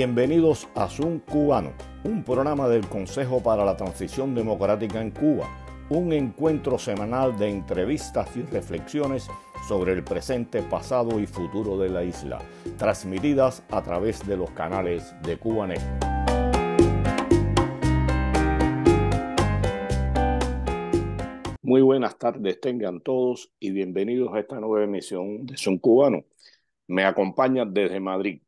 Bienvenidos a Zoom Cubano, un programa del Consejo para la Transición Democrática en Cuba, un encuentro semanal de entrevistas y reflexiones sobre el presente, pasado y futuro de la isla, transmitidas a través de los canales de Cubanet. Muy buenas tardes tengan todos y bienvenidos a esta nueva emisión de Zoom Cubano. Me acompaña desde Madrid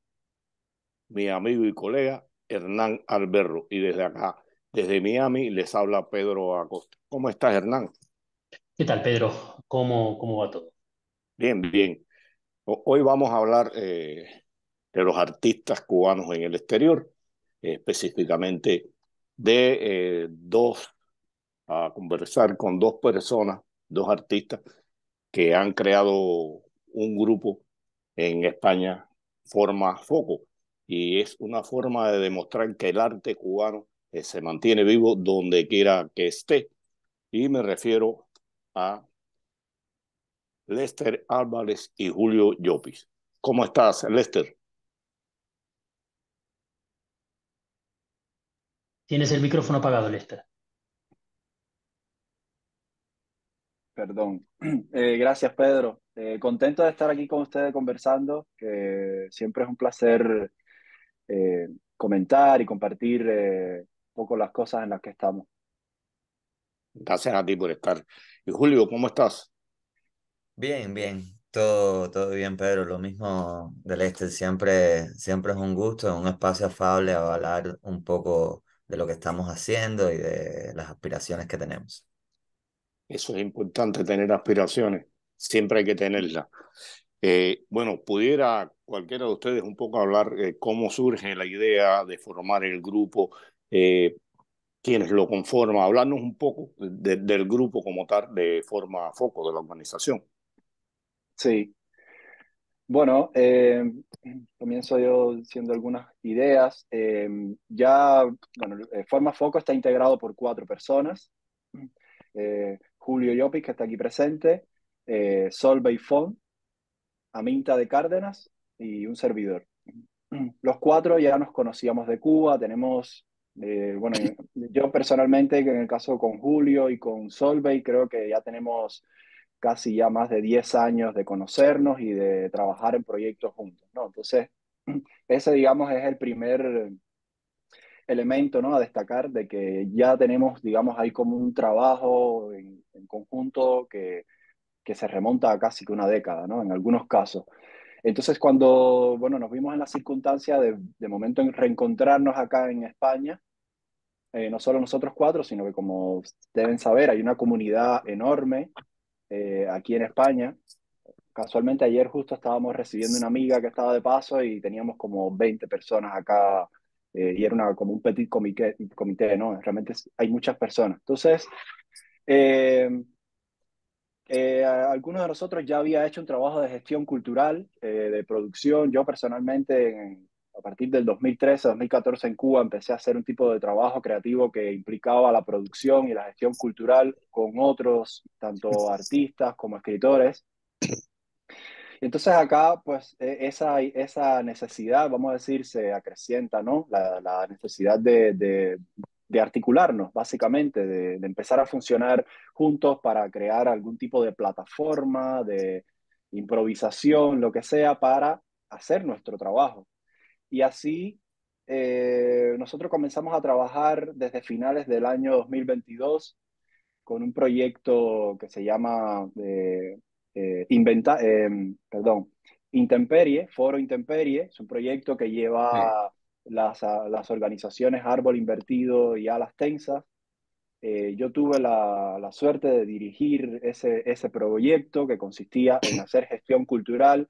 mi amigo y colega Hernán Alberro. Y desde acá, desde Miami, les habla Pedro Acosta. ¿Cómo estás, Hernán? ¿Qué tal, Pedro? ¿Cómo, cómo va todo? Bien, bien. Hoy vamos a hablar eh, de los artistas cubanos en el exterior, específicamente de eh, dos, a conversar con dos personas, dos artistas que han creado un grupo en España, Forma Foco y es una forma de demostrar que el arte cubano eh, se mantiene vivo donde quiera que esté. Y me refiero a Lester Álvarez y Julio Llopis. ¿Cómo estás, Lester? Tienes el micrófono apagado, Lester. Perdón. Eh, gracias, Pedro. Eh, contento de estar aquí con ustedes conversando, siempre es un placer eh, comentar y compartir eh, un poco las cosas en las que estamos. Gracias a ti por estar. Y Julio, ¿cómo estás? Bien, bien. Todo, todo bien, Pedro. Lo mismo del Este. Siempre, siempre es un gusto, un espacio afable a hablar un poco de lo que estamos haciendo y de las aspiraciones que tenemos. Eso es importante, tener aspiraciones. Siempre hay que tenerlas. Eh, bueno, pudiera cualquiera de ustedes un poco hablar eh, cómo surge la idea de formar el grupo, eh, quienes lo conforman, hablarnos un poco del grupo como tal, de forma foco de la organización. Sí. Bueno, eh, comienzo yo siendo algunas ideas. ya, bueno, Forma Foco está integrado por cuatro personas. Julio Llopis, que está aquí presente, Sol Beifont. Aminta de Cárdenas y un servidor. Los cuatro ya nos conocíamos de Cuba, tenemos, eh, bueno, yo personalmente, en el caso con Julio y con y creo que ya tenemos casi ya más de 10 años de conocernos y de trabajar en proyectos juntos, ¿no? Entonces, ese, digamos, es el primer elemento, ¿no? A destacar de que ya tenemos, digamos, ahí como un trabajo en conjunto que, que se remonta a casi que una década, ¿no? En algunos casos. Entonces, cuando, bueno, nos vimos en la circunstancia de, de momento en reencontrarnos acá en España, eh, no solo nosotros cuatro, sino que como deben saber, hay una comunidad enorme eh, aquí en España. Casualmente ayer justo estábamos recibiendo una amiga que estaba de paso y teníamos como 20 personas acá eh, y era una, como un petit comité, comité, ¿no? Realmente hay muchas personas. Entonces, eh, algunos de nosotros ya había hecho un trabajo de gestión cultural, eh, de producción. Yo personalmente, a partir del 2013-2014 en Cuba, empecé a hacer un tipo de trabajo creativo que implicaba la producción y la gestión cultural con otros, tanto artistas como escritores. Entonces acá, pues, e, esa, esa necesidad, vamos a decir, se acrecienta, ¿no? La, necesidad de, de articularnos, básicamente, de, empezar a funcionar juntos para crear algún tipo de plataforma, de improvisación, lo que sea, para hacer nuestro trabajo. Y así eh, nosotros comenzamos a trabajar desde finales del año 2022 con un proyecto que se llama eh, eh, perdón, Intemperie, Foro Intemperie, es un proyecto que lleva... Ah, las, organizaciones Árbol Invertido y Alas Tensas. Eh, yo tuve la, suerte de dirigir ese, ese proyecto que consistía en hacer gestión cultural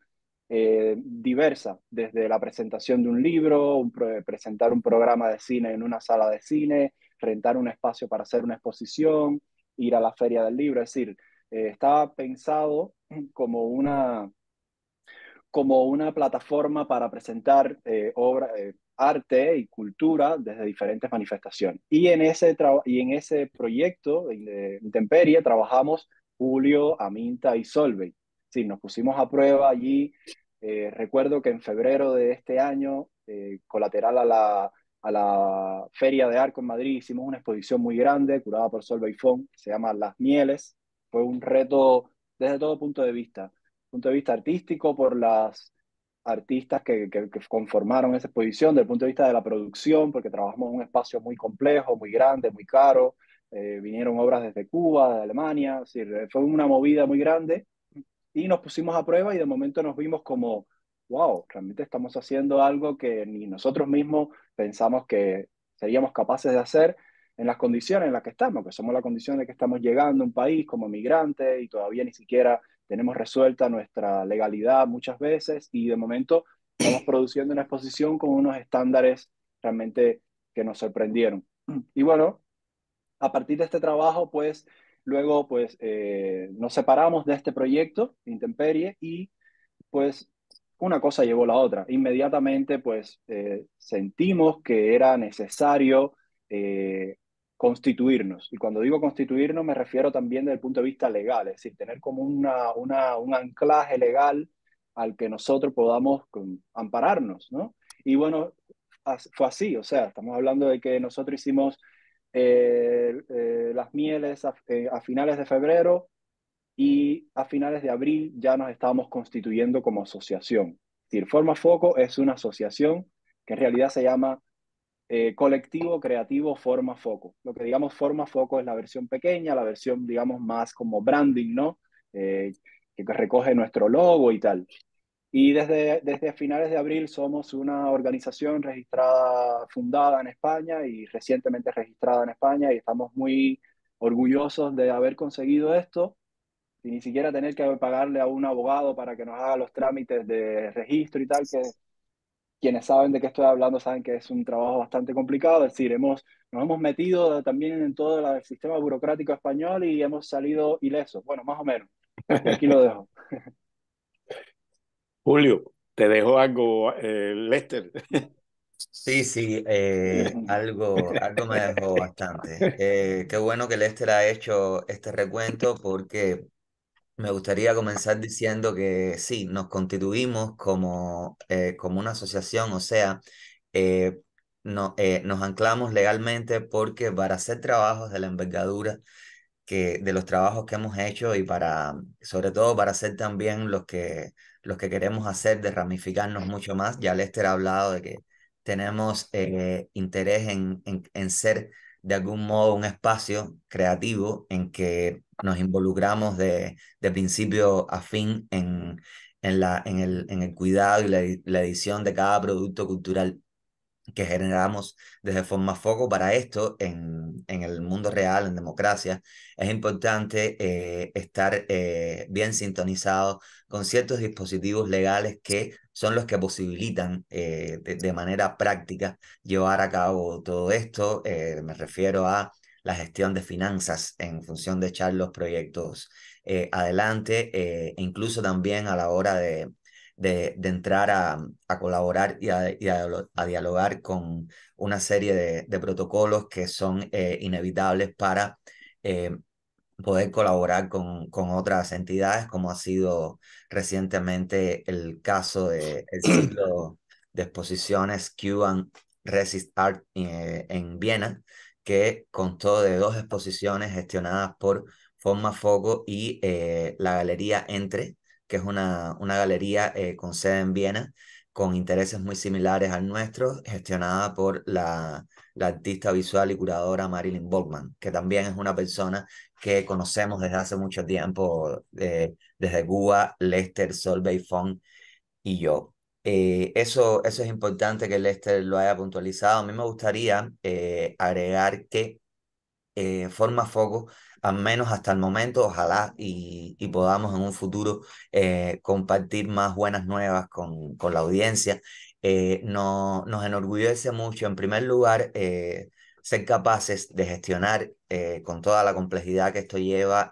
eh, diversa, desde la presentación de un libro, presentar un programa de cine en una sala de cine, rentar un espacio para hacer una exposición, ir a la feria del libro, es decir, eh, estaba pensado como una, como una plataforma para presentar obras arte y cultura desde diferentes manifestaciones. Y en ese, y en ese proyecto de Intemperie trabajamos Julio, Aminta y Solvay. Sí, nos pusimos a prueba allí. Eh, recuerdo que en febrero de este año, eh, colateral a la, a la Feria de Arco en Madrid, hicimos una exposición muy grande curada por Solvay Fon, se llama Las Mieles. Fue un reto desde todo punto de vista, punto de vista artístico por las artistas que, conformaron esa exposición desde el punto de vista de la producción, porque trabajamos en un espacio muy complejo, muy grande, muy caro. Eh, vinieron obras desde Cuba, de Alemania, eh, fue una movida muy grande y nos pusimos a prueba y de momento nos vimos como, wow, realmente estamos haciendo algo que ni nosotros mismos pensamos que seríamos capaces de hacer en las condiciones en las que estamos, que somos la condición de que estamos llegando a un país como migrantes y todavía ni siquiera tenemos resuelta nuestra legalidad muchas veces y de momento estamos produciendo una exposición con unos estándares realmente que nos sorprendieron. Y bueno, a partir de este trabajo, pues luego pues eh, nos separamos de este proyecto, Intemperie, y pues una cosa llevó a la otra. Inmediatamente pues eh, sentimos que era necesario eh, constituirnos. Y cuando digo constituirnos me refiero también desde el punto de vista legal, es decir, tener como una, una, un anclaje legal al que nosotros podamos ampararnos, ¿no? Y bueno, fue así, o sea, estamos hablando de que nosotros hicimos eh, eh, las mieles a, eh, a, finales de febrero y a finales de abril ya nos estábamos constituyendo como asociación. Es decir, Forma Foco es una asociación que en realidad se llama eh, colectivo, creativo, forma, foco. Lo que digamos forma, foco es la versión pequeña, la versión, digamos, más como branding, ¿no? Eh, que recoge nuestro logo y tal. Y desde, desde finales de abril somos una organización registrada, fundada en España y recientemente registrada en España y estamos muy orgullosos de haber conseguido esto y ni siquiera tener que pagarle a un abogado para que nos haga los trámites de registro y tal, que quienes saben de qué estoy hablando saben que es un trabajo bastante complicado, es decir, hemos, nos hemos metido también en todo el sistema burocrático español y hemos salido ilesos. Bueno, más o menos. Aquí lo dejo. Julio, te dejo algo, eh, Lester. Sí, sí, eh, algo, algo me dejó bastante. Eh, qué bueno que Lester ha hecho este recuento porque me gustaría comenzar diciendo que sí, nos constituimos como, eh, como una asociación, o sea, eh, no, eh, nos anclamos legalmente porque para hacer trabajos de la envergadura, que, de los trabajos que hemos hecho y para, sobre todo para hacer también los que, los que queremos hacer, de ramificarnos mucho más, ya Lester ha hablado de que tenemos interés en, en, en ser de algún modo un espacio creativo en que nos involucramos de, de principio a fin en, en, la, en, el, en el cuidado y la, edición de cada producto cultural que generamos desde Forma Foco para esto en, en el mundo real, en democracia, es importante eh, estar eh, bien sintonizado con ciertos dispositivos legales que son los que posibilitan eh, de, manera práctica llevar a cabo todo esto. me refiero a la gestión de finanzas en función de echar los proyectos eh, adelante, e incluso también a la hora de, entrar a, colaborar y, a, dialogar con una serie de, protocolos que son eh, inevitables para poder colaborar con, con, otras entidades, como ha sido recientemente el caso de, ciclo de exposiciones Cuban Resist Art en Viena, que constó de dos exposiciones gestionadas por Forma Foco y eh, la Galería Entre, que es una, una galería eh, con sede en Viena, con intereses muy similares al nuestro, gestionada por la, artista visual y curadora Marilyn Volkman, que también es una persona que conocemos desde hace mucho tiempo, eh, desde Cuba, Lester, Solveig Fong y yo. Eh, eso, eso es importante que Lester lo haya puntualizado. A mí me gustaría eh, agregar que eh, Forma Foco, al menos hasta el momento, ojalá y, podamos en un futuro compartir más buenas nuevas con, con la audiencia. No, nos enorgullece mucho, en primer lugar, ser capaces de gestionar con toda la complejidad que esto lleva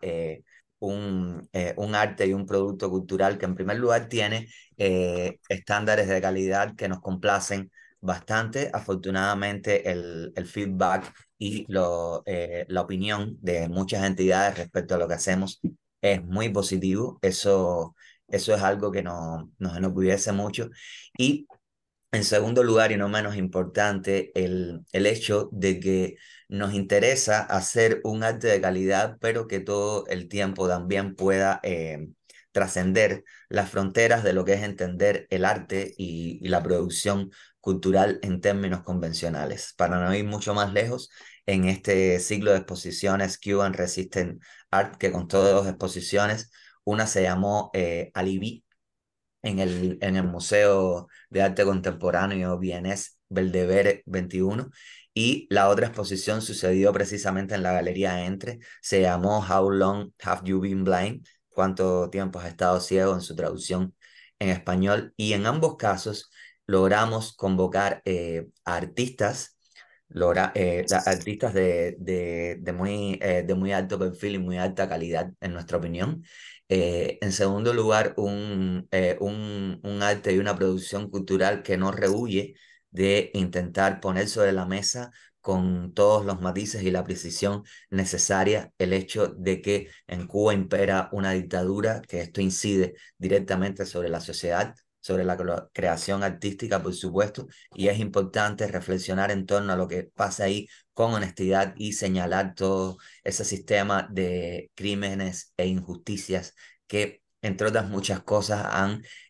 un, eh, un, arte y un producto cultural que en primer lugar tiene eh, estándares de calidad que nos complacen bastante. Afortunadamente el, feedback y lo, eh, la opinión de muchas entidades respecto a lo que hacemos es muy positivo. Eso, eso es algo que no, nos enorgullece mucho. Y en segundo lugar, y no menos importante, el, el hecho de que nos interesa hacer un arte de calidad, pero que todo el tiempo también pueda eh, trascender las fronteras de lo que es entender el arte y, la producción cultural en términos convencionales, para no ir mucho más lejos en este ciclo de exposiciones Cuban Resistant Art, que con todas dos exposiciones, una se llamó eh, Alibi en el, en el Museo de Arte Contemporáneo Vienes Beldever 21 y la otra exposición sucedió precisamente en la Galería Entre, se llamó How Long Have You Been Blind? ¿Cuánto tiempo has estado ciego en su traducción en español? Y en ambos casos logramos convocar eh, artistas, eh, artistas de, muy, eh, de muy alto perfil y muy alta calidad, en nuestra opinión. en segundo lugar, un, un, un arte y una producción cultural que no rehuye de intentar poner sobre la mesa con todos los matices y la precisión necesaria el hecho de que en Cuba impera una dictadura, que esto incide directamente sobre la sociedad, sobre la creación artística, por supuesto, y es importante reflexionar en torno a lo que pasa ahí con honestidad y señalar todo ese sistema de crímenes e injusticias que entre otras muchas cosas,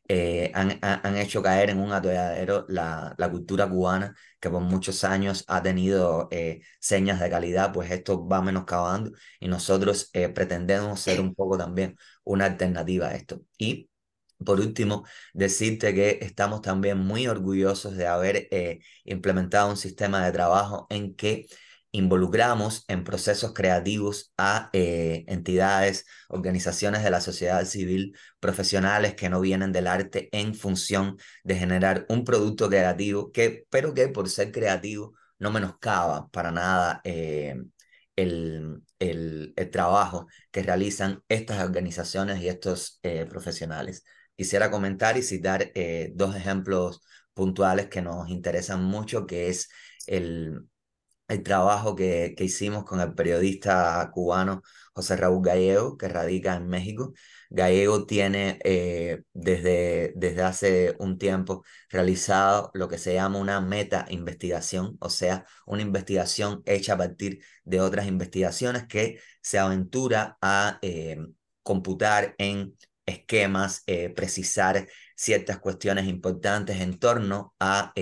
eh, han, han, hecho caer en un atolladero la, cultura cubana, que por muchos años ha tenido eh, señas de calidad, pues esto va menoscabando y nosotros eh, pretendemos ser un poco también una alternativa a esto. Y por último, decirte que estamos también muy orgullosos de haber implementado un sistema de trabajo en que involucramos en procesos creativos a eh, entidades, organizaciones de la sociedad civil, profesionales que no vienen del arte en función de generar un producto creativo, que, pero que por ser creativo no menoscaba para nada eh, el, trabajo que realizan estas organizaciones y estos eh, profesionales. Quisiera comentar y citar dos ejemplos puntuales que nos interesan mucho, que es el, el trabajo que, hicimos con el periodista cubano José Raúl Gallego, que radica en México. Gallego tiene eh, desde, desde hace un tiempo realizado lo que se llama una meta investigación, o sea, una investigación hecha a partir de otras investigaciones que se aventura a eh, computar en esquemas, eh, precisar ciertas cuestiones importantes en torno a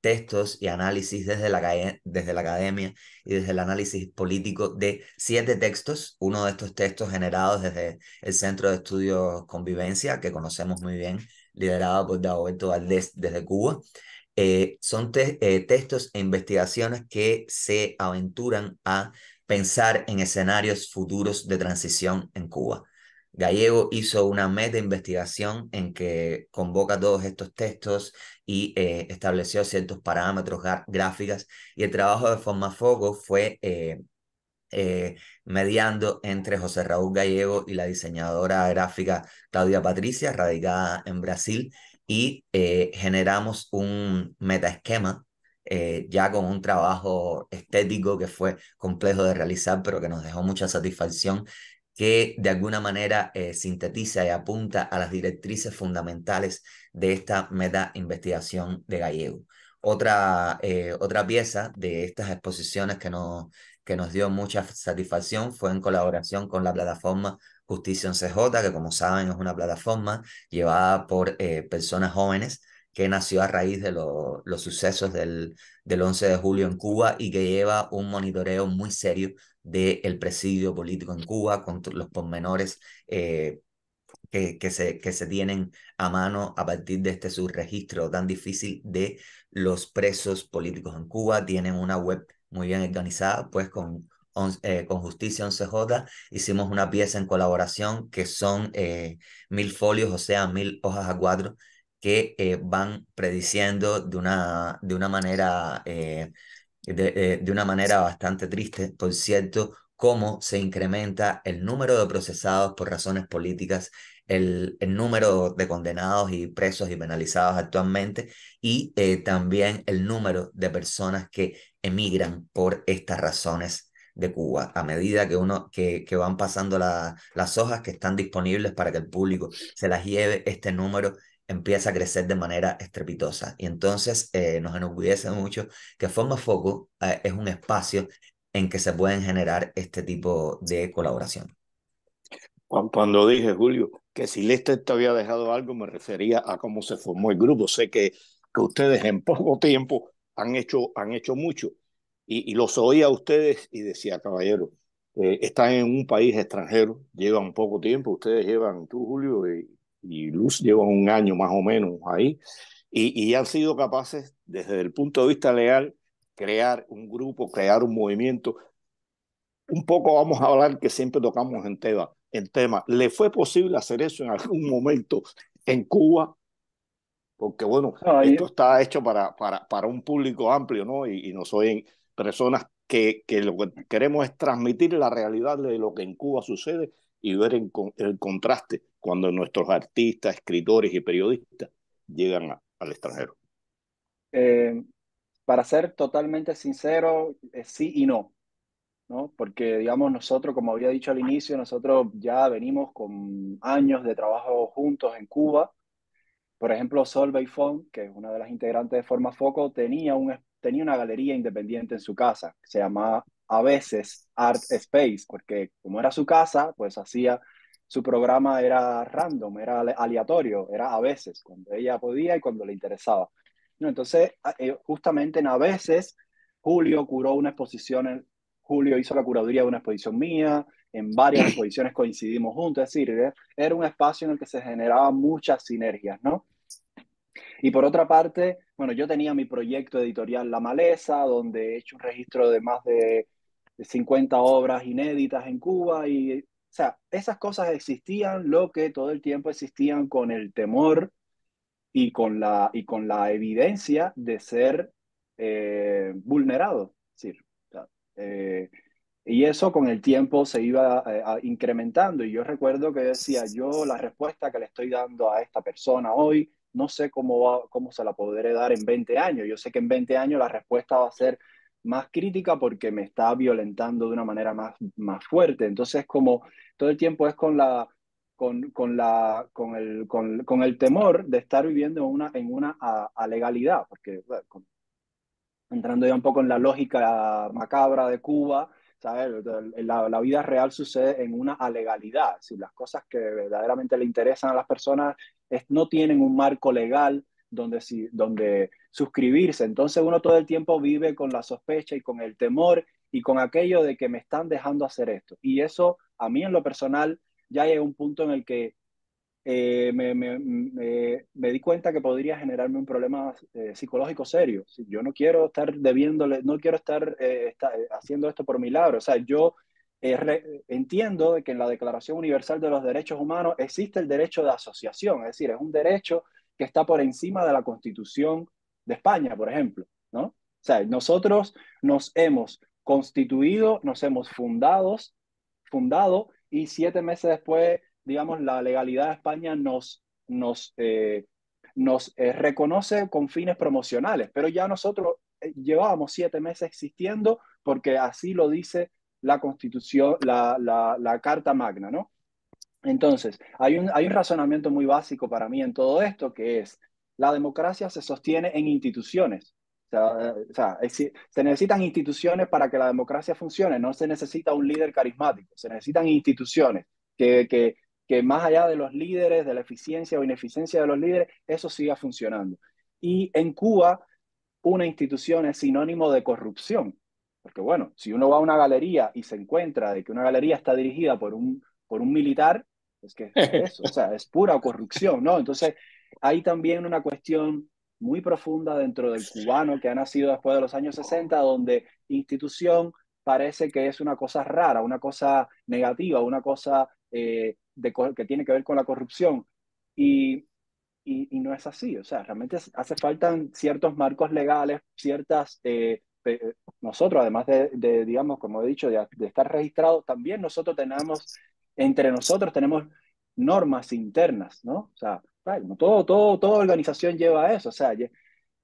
textos y análisis desde la, desde la academia y desde el análisis político de siete textos, uno de estos textos generados desde el Centro de Estudios Convivencia, que conocemos muy bien, liderado por Dagoberto Valdés desde Cuba. Eh, son eh, textos e investigaciones que se aventuran a pensar en escenarios futuros de transición en Cuba. Gallego hizo una meta investigación en que convoca todos estos textos y eh, estableció ciertos parámetros gráficas y el trabajo de Foco fue eh, eh, mediando entre José Raúl Gallego y la diseñadora gráfica Claudia Patricia, radicada en Brasil, y generamos un meta esquema ya con un trabajo estético que fue complejo de realizar, pero que nos dejó mucha satisfacción que de alguna manera eh, sintetiza y apunta a las directrices fundamentales de esta meta investigación de Gallego. Otra, eh, otra pieza de estas exposiciones que nos, que nos dio mucha satisfacción fue en colaboración con la plataforma Justicia en CJ, que como saben es una plataforma llevada por eh, personas jóvenes que nació a raíz de los sucesos del, del 11 de julio en Cuba y que lleva un monitoreo muy serio del presidio político en Cuba, con los pormenores eh, que, se, que se tienen a mano a partir de este subregistro tan difícil de los presos políticos en Cuba. Tienen una web muy bien organizada, pues con, eh, con Justicia 11J hicimos una pieza en colaboración que son eh, mil folios, o sea, mil hojas a cuatro que van prediciendo de una, de una manera eh, eh, de, una manera bastante triste, por cierto, cómo se incrementa el número de procesados por razones políticas, el, número de condenados y presos y penalizados actualmente, y eh, también el número de personas que emigran por estas razones de Cuba, a medida que, uno, que, van pasando las hojas que están disponibles para que el público se las lleve, este número empieza a crecer de manera estrepitosa. Y entonces eh, nos enorgullece mucho que Forma Foco eh, es un espacio en que se pueden generar este tipo de colaboración. Cuando dije, Julio, que si Lester te había dejado algo, me refería a cómo se formó el grupo. Sé que, que ustedes en poco tiempo han hecho, han hecho mucho. Y, los oía a ustedes y decía, caballero, eh, están en un país extranjero, llevan poco tiempo, ustedes llevan, tú Julio, y y Luz lleva un año más o menos ahí, y, y han sido capaces, desde el punto de vista legal, crear un grupo, crear un movimiento. Un poco vamos a hablar que siempre tocamos en tema, en tema. ¿Le fue posible hacer eso en algún momento en Cuba? Porque bueno, esto está hecho para, para, para un público amplio, ¿no? Y, y no soy personas que, que lo que queremos es transmitir la realidad de lo que en Cuba sucede y ver el, contraste cuando nuestros artistas, escritores y periodistas llegan al extranjero? Eh, para ser totalmente sincero, eh, sí y no. ¿no? Porque, digamos, nosotros, como había dicho al inicio, nosotros ya venimos con años de trabajo juntos en Cuba. Por ejemplo, Sol Beifón, que es una de las integrantes de Forma Foco, tenía, un, tenía una galería independiente en su casa, se llamaba a veces Art Space, porque como era su casa, pues hacía, su programa era random, era aleatorio, era a veces, cuando ella podía y cuando le interesaba. No, entonces, ah, eh, justamente en a veces, Julio curó una exposición, Julio hizo la curaduría de una exposición mía, en varias exposiciones coincidimos juntos, es decir, era un espacio en el que se generaban muchas sinergias, ¿no? Y por otra parte, bueno, yo tenía mi proyecto editorial La Maleza, donde he hecho un registro de más de 50 obras inéditas en Cuba y, o sea, esas cosas existían, lo que todo el tiempo existían con el temor y con la, y con la evidencia de ser eh, vulnerado. Eh, y eso con el tiempo se iba eh, incrementando. Y yo recuerdo que decía, yo la respuesta que le estoy dando a esta persona hoy, no sé cómo, cómo se la podré dar en 20 años. Yo sé que en 20 años la respuesta va a ser más crítica porque me está violentando de una manera más, más fuerte. Entonces, como todo el tiempo es con la... Con, con la, con, el, con, el temor de estar viviendo una, en una a, porque entrando ya un poco en la lógica macabra de Cuba, ¿sabes? La, vida real sucede en una alegalidad. Si las cosas que verdaderamente le interesan a las personas no tienen un marco legal donde, si, donde suscribirse. Entonces uno todo el tiempo vive con la sospecha y con el temor y con aquello de que me están dejando hacer esto. Y eso a mí en lo personal ya llegó un punto en el que eh, me, di cuenta que podría generarme un problema eh, psicológico serio. Yo no quiero estar debiéndole, no quiero estar, eh, haciendo esto por milagro. O sea, yo entiendo que en la Declaración Universal de los Derechos Humanos existe el derecho de asociación, es decir, es un derecho que está por encima de la Constitución de España, por ejemplo, ¿no? O sea, nosotros nos hemos constituido, nos hemos fundado y siete meses después, digamos, la legalidad de España nos, nos, eh, nos eh, reconoce con fines promocionales, pero ya nosotros eh, llevábamos siete meses existiendo porque así lo dice la constitución, la, la, la Carta Magna, ¿no? Entonces, hay un, hay un razonamiento muy básico para mí en todo esto, que es, la democracia se sostiene en instituciones. O sea, se necesitan instituciones para que la democracia funcione, no se necesita un líder carismático, se necesitan instituciones que, que, que más allá de los líderes, de la eficiencia o ineficiencia de los líderes, eso siga funcionando. Y en Cuba, una institución es sinónimo de corrupción, porque bueno, si uno va a una galería y se encuentra de que una galería está dirigida por un, por un militar, es que es o sea, es pura corrupción, ¿no? Entonces, hay también una cuestión muy profunda dentro del cubano que ha nacido después de los años 60, donde institución parece que es una cosa rara, una cosa negativa, una cosa eh, que tiene que ver con la corrupción. Y, y, no es así, o sea, realmente hace falta ciertos marcos legales, ciertas... Eh, nosotros, además de, digamos, como he dicho, de, de estar registrados, también nosotros tenemos, entre nosotros tenemos normas internas, ¿no? O sea, todo, todo, toda organización lleva eso. O sea,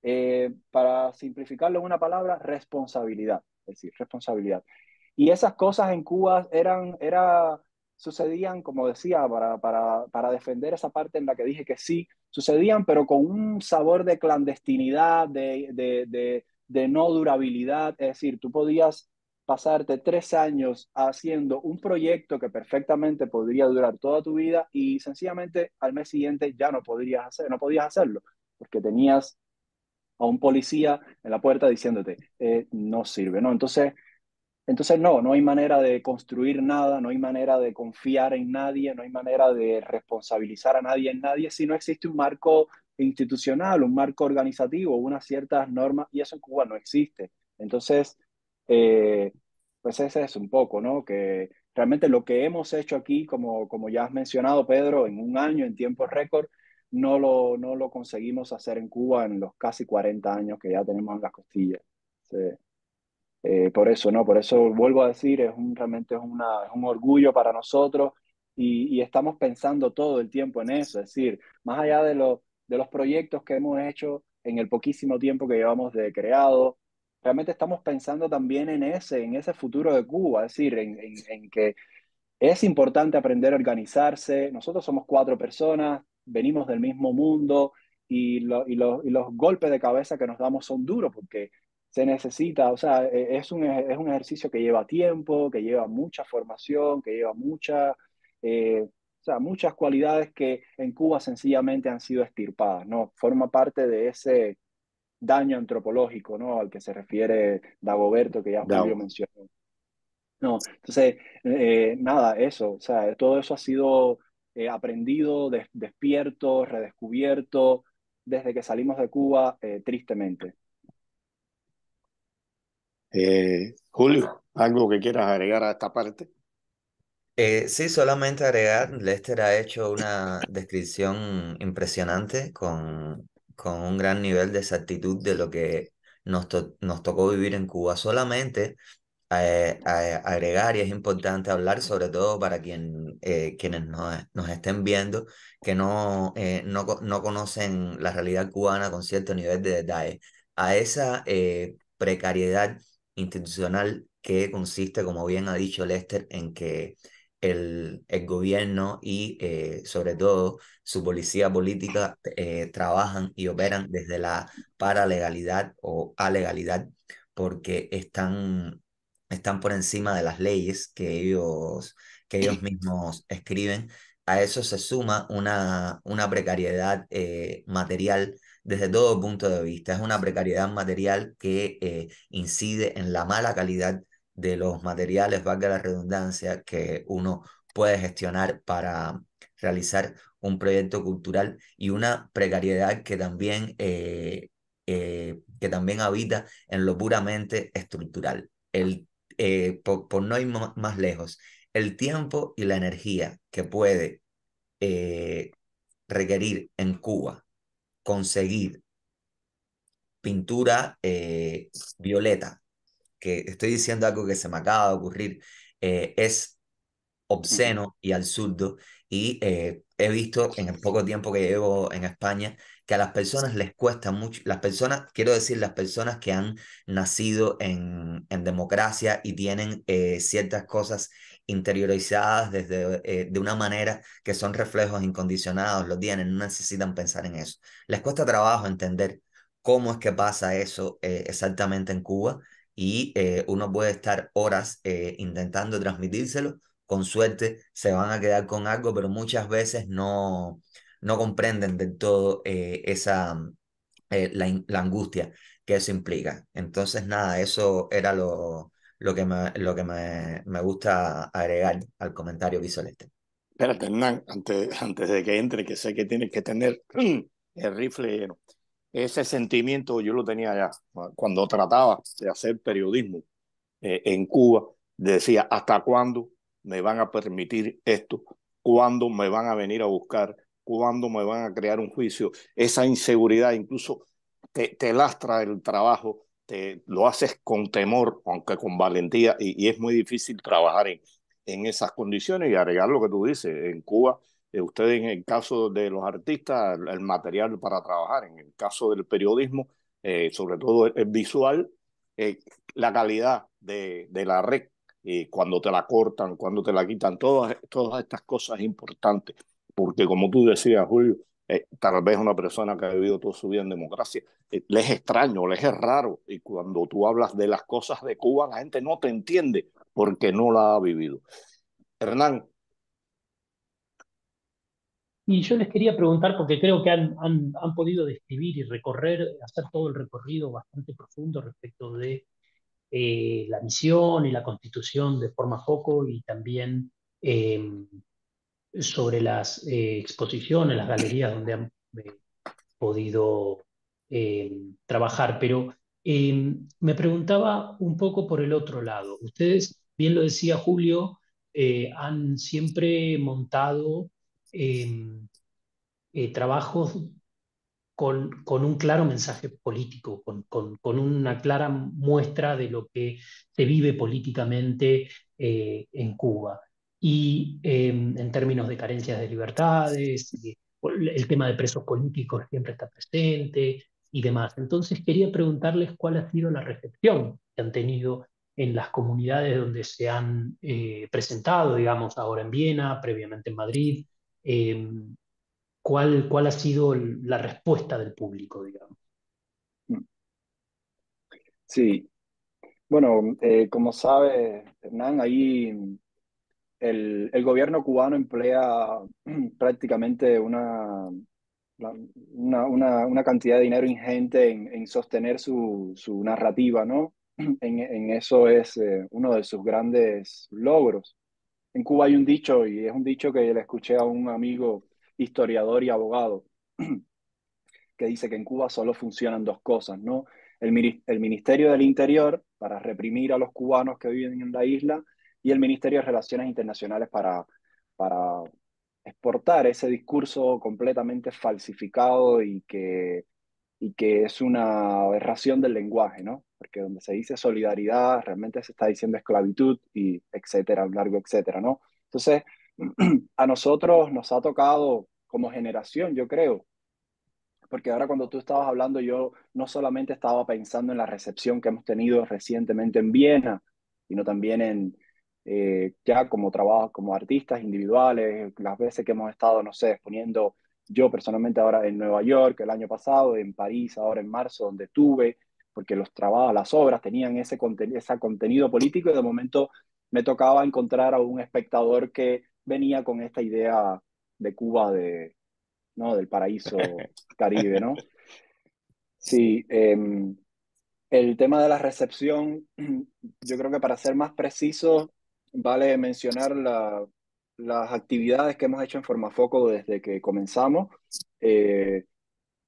eh, para simplificarlo en una palabra, responsabilidad. Es decir, responsabilidad. Y esas cosas en Cuba eran, era, sucedían, como decía, para, para, para defender esa parte en la que dije que sí, sucedían, pero con un sabor de clandestinidad, de, de no durabilidad. Es decir, tú podías pasarte tres años haciendo un proyecto que perfectamente podría durar toda tu vida y sencillamente al mes siguiente ya no podrías hacer, no podías hacerlo, porque tenías a un policía en la puerta diciéndote, eh, no sirve, ¿no? Entonces, entonces no, no hay manera de construir nada, no hay manera de confiar en nadie, no hay manera de responsabilizar a nadie en nadie si no existe un marco institucional, un marco organizativo, unas ciertas normas, y eso en Cuba no existe. Entonces, eh, pues ese es un poco, ¿no? Que realmente lo que hemos hecho aquí, como, como ya has mencionado, Pedro, en un año, en tiempo récord, no lo, no lo conseguimos hacer en Cuba en los casi 40 años que ya tenemos en las costillas. Eh, por eso, ¿no? Por eso vuelvo a decir, es un, realmente es, una, es un orgullo para nosotros y, estamos pensando todo el tiempo en eso. Es decir, más allá de, de los proyectos que hemos hecho en el poquísimo tiempo que llevamos de creado, realmente estamos pensando también en ese, en ese futuro de Cuba, es decir, en, que es importante aprender a organizarse, nosotros somos cuatro personas, venimos del mismo mundo y, los golpes de cabeza que nos damos son duros porque se necesita, o sea, e, es un, es un ejercicio que lleva tiempo, que lleva mucha formación, que lleva mucha, eh, o sea, muchas cualidades que en Cuba sencillamente han sido estirpadas, ¿no? Forma parte de ese, daño antropológico, ¿no? Al que se refiere Dagoberto, que ya Julio mencionó. No, entonces, eh, nada, eso, o sea, todo eso ha sido eh, aprendido, despierto, redescubierto, desde que salimos de Cuba, eh, tristemente. Julio, ¿algo que quieras agregar a esta parte? sí, solamente agregar, Lester ha hecho una descripción impresionante con con un gran nivel de exactitud de lo que nos, tocó vivir en Cuba. Solamente eh, eh, agregar y es importante hablar, sobre todo para quien, eh, quienes nos, nos, estén viendo, que no, eh, no, no, conocen la realidad cubana con cierto nivel de detalle. A esa precariedad institucional que consiste, como bien ha dicho Lester, en que el, gobierno y eh, sobre todo su policía política eh, trabajan y operan desde la paralegalidad o alegalidad porque están, están por encima de las leyes que ellos, que ellos mismos escriben. A eso se suma una, una precariedad eh, material desde todo punto de vista. Es una precariedad material que incide en la mala calidad de los materiales, valga la redundancia, que uno puede gestionar para realizar un proyecto cultural y una precariedad que también, eh, eh, que también habita en lo puramente estructural. El, eh, por, no ir más lejos, el tiempo y la energía que puede requerir en Cuba conseguir pintura violeta estoy diciendo algo que se me acaba de ocurrir, eh, es obsceno y absurdo. Y eh, he visto en el poco tiempo que llevo en España que a las personas les cuesta mucho, las personas, quiero decir, las personas que han nacido en, democracia y tienen eh, ciertas cosas interiorizadas desde, de una manera que son reflejos incondicionados, lo tienen, no necesitan pensar en eso. Les cuesta trabajo entender cómo es que pasa eso exactamente en Cuba y eh, uno puede estar horas eh, intentando transmitírselo. Con suerte se van a quedar con algo, pero muchas veces no, no comprenden del todo eh, esa, la, angustia que eso implica. Entonces, nada, eso era lo, lo que, me, lo que me, me gusta agregar al comentario que hizo este. Espérate, Hernán, antes, antes de que entre, que sé que tienes que tener el rifle ese sentimiento yo lo tenía ya. Cuando trataba de hacer periodismo eh, en Cuba, decía, ¿hasta cuándo me van a permitir esto? ¿Cuándo me van a venir a buscar? ¿Cuándo me van a crear un juicio? Esa inseguridad incluso te, lastra el trabajo, te, lo haces con temor, aunque con valentía, y, y es muy difícil trabajar en, en esas condiciones y agregar lo que tú dices, en Cuba eh, ustedes en el caso de los artistas, el, material para trabajar, en el caso del periodismo, eh, sobre todo el, visual, eh, la calidad de, la red, cuando te la cortan, cuando te la quitan, todas, estas cosas importantes, porque como tú decías, Julio, eh, tal vez una persona que ha vivido toda su vida en democracia, les es extraño, les es raro, y cuando tú hablas de las cosas de Cuba, la gente no te entiende porque no la ha vivido. Hernán, y yo les quería preguntar, porque creo que han, podido describir y recorrer, hacer todo el recorrido bastante profundo respecto de eh, la misión y la constitución de forma poco y también em, sobre las eh, exposiciones, las galerías donde han eh, podido em, trabajar. Pero em, me preguntaba un poco por el otro lado. Ustedes, bien lo decía Julio, han siempre montado Em, eh, trabajos con, con, un claro mensaje político, con, una clara muestra de lo que se vive políticamente eh, en Cuba. Y em, en términos de carencias de libertades, el tema de presos políticos siempre está presente y demás. Entonces quería preguntarles cuál ha sido la recepción que han tenido en las comunidades donde se han eh, presentado, digamos, ahora en Viena, previamente en Madrid, Em, ¿cuál, ¿cuál ha sido la respuesta del público, digamos? Sí. Bueno, eh, como sabe Hernán, ahí el, gobierno cubano emplea prácticamente una, una, cantidad de dinero ingente en, sostener su, narrativa, ¿no? En, eso es eh, uno de sus grandes logros. En Cuba hay un dicho, y es un dicho que le escuché a un amigo historiador y abogado, que dice que en Cuba solo funcionan dos cosas, ¿no? El, Ministerio del Interior para reprimir a los cubanos que viven en la isla y el Ministerio de Relaciones Internacionales para, para exportar ese discurso completamente falsificado y que y que es una aberración del lenguaje, ¿no? Porque donde se dice solidaridad, realmente se está diciendo esclavitud y etcétera, largo, etcétera, ¿no? Entonces, a nosotros nos ha tocado como generación, yo creo, porque ahora cuando tú estabas hablando, yo no solamente estaba pensando en la recepción que hemos tenido recientemente en Viena, sino también en eh, ya como trabajo, como artistas individuales, las veces que hemos estado, no sé, exponiendo yo personalmente ahora en Nueva York el año pasado, en París ahora en marzo, donde tuve, porque los trabajos, las obras tenían ese, ese contenido político y de momento me tocaba encontrar a un espectador que venía con esta idea de Cuba, de, ¿no? del paraíso caribe, ¿no? Sí, em, el tema de la recepción, yo creo que para ser más preciso, vale mencionar la, las actividades que hemos hecho en Formafoco desde que comenzamos, eh,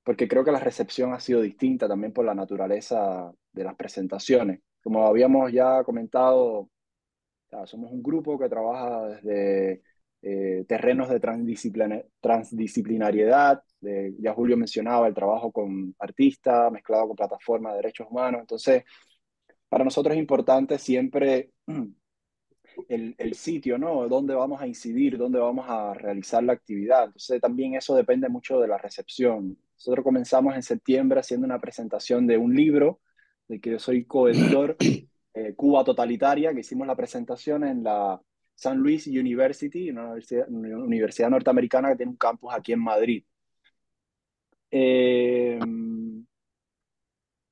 porque creo que la recepción ha sido distinta también por la naturaleza de las presentaciones. Como habíamos ya comentado, somos un grupo que trabaja desde eh, terrenos de transdisciplinariedad, ya Julio mencionaba el trabajo con artistas mezclado con plataformas de derechos humanos, entonces para nosotros es importante siempre el, sitio, ¿no? Dónde vamos a incidir, dónde vamos a realizar la actividad. Entonces también eso depende mucho de la recepción. Nosotros comenzamos en septiembre haciendo una presentación de un libro, de que yo soy coeditor, eh, Cuba Totalitaria, que hicimos la presentación en la San Luis University, una universidad, norteamericana que tiene un campus aquí en Madrid. Eh,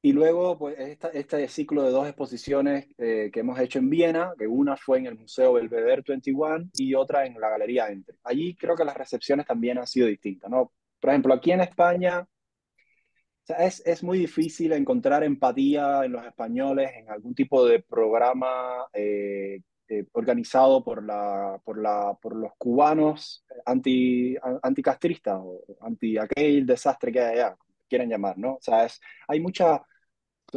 y luego, pues, esta, este ciclo de dos exposiciones eh, que hemos hecho en Viena, que una fue en el Museo Belvedere 21 y otra en la Galería Entre. Allí creo que las recepciones también han sido distintas, ¿no? Por ejemplo, aquí en España, o sea, es, es, muy difícil encontrar empatía en los españoles en algún tipo de programa eh, eh, organizado por, la, por, la, por los cubanos anti, anticastristas o anti aquel desastre que hay allá, quieren llamar, ¿no? O sea, hay mucha